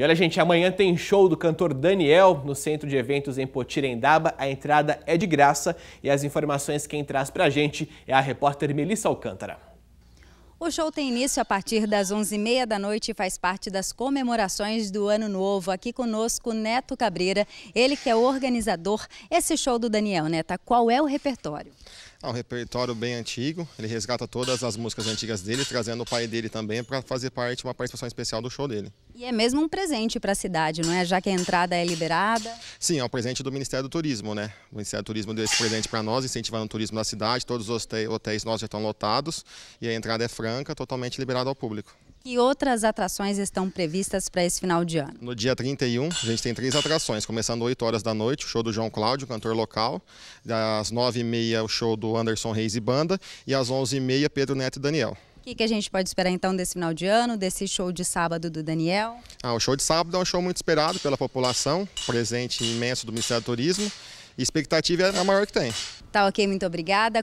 E olha, gente, amanhã tem show do cantor Daniel no Centro de Eventos em Potirendaba. A entrada é de graça e as informações quem traz pra gente é a repórter Melissa Alcântara. O show tem início a partir das 11h30 da noite e faz parte das comemorações do Ano Novo. Aqui conosco, Neto Cabreira, ele que é o organizador. Esse show do Daniel, Neta, qual é o repertório? É um repertório bem antigo, ele resgata todas as músicas antigas dele, trazendo o pai dele também para fazer parte, uma participação especial do show dele. E é mesmo um presente para a cidade, não é? Já que a entrada é liberada. Sim, é um presente do Ministério do Turismo, né? O Ministério do Turismo deu esse presente para nós, incentivando o turismo da cidade, todos os hotéis nossos já estão lotados e a entrada é franca, totalmente liberada ao público. Que outras atrações estão previstas para esse final de ano? No dia 31, a gente tem três atrações, começando 8 horas da noite, o show do João Cláudio, cantor local. Às 9h30, o show do Anderson Reis e Banda. E às 11h30, Pedro Neto e Daniel. O que, que, a gente pode esperar então desse final de ano, desse show de sábado do Daniel? Ah, o show de sábado é um show muito esperado pela população, presente imenso do Ministério do Turismo. E expectativa é a maior que tem. Tá ok, muito obrigada.